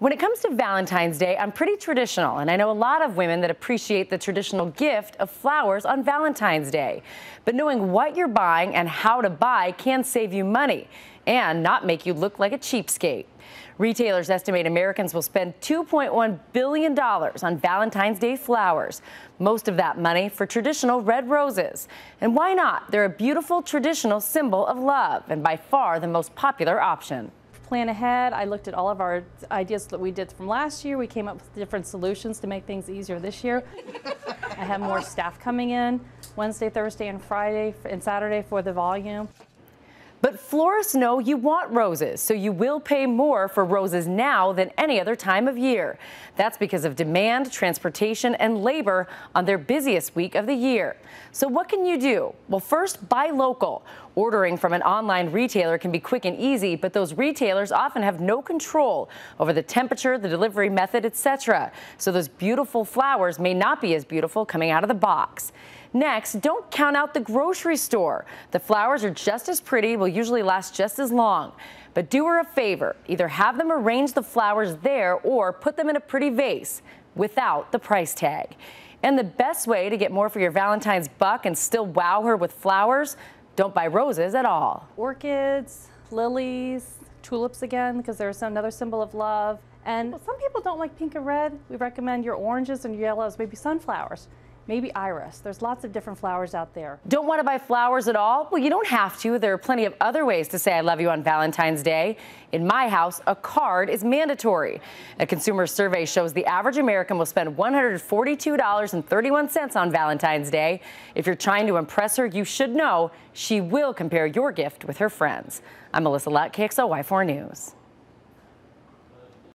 When it comes to Valentine's Day, I'm pretty traditional, and I know a lot of women that appreciate the traditional gift of flowers on Valentine's Day. But knowing what you're buying and how to buy can save you money and not make you look like a cheapskate. Retailers estimate Americans will spend $2.1 billion on Valentine's Day flowers, most of that money for traditional red roses. And why not? They're a beautiful traditional symbol of love and by far the most popular option plan ahead. I looked at all of our ideas that we did from last year. We came up with different solutions to make things easier this year. I have more staff coming in Wednesday, Thursday, and Friday, and Saturday for the volume. But florists know you want roses, so you will pay more for roses now than any other time of year. That's because of demand, transportation, and labor on their busiest week of the year. So what can you do? Well, first, buy local. Ordering from an online retailer can be quick and easy, but those retailers often have no control over the temperature, the delivery method, etc. So those beautiful flowers may not be as beautiful coming out of the box. Next, don't count out the grocery store. The flowers are just as pretty, will usually last just as long. But do her a favor, either have them arrange the flowers there or put them in a pretty vase without the price tag. And the best way to get more for your Valentine's buck and still wow her with flowers, don't buy roses at all. Orchids, lilies, tulips again, because they're another symbol of love. And some people don't like pink and red. We recommend your oranges and your yellows, maybe sunflowers maybe iris. There's lots of different flowers out there. Don't want to buy flowers at all? Well, you don't have to. There are plenty of other ways to say I love you on Valentine's Day. In my house, a card is mandatory. A consumer survey shows the average American will spend $142.31 on Valentine's Day. If you're trying to impress her, you should know she will compare your gift with her friends. I'm Melissa Lutt, KXLY4 News.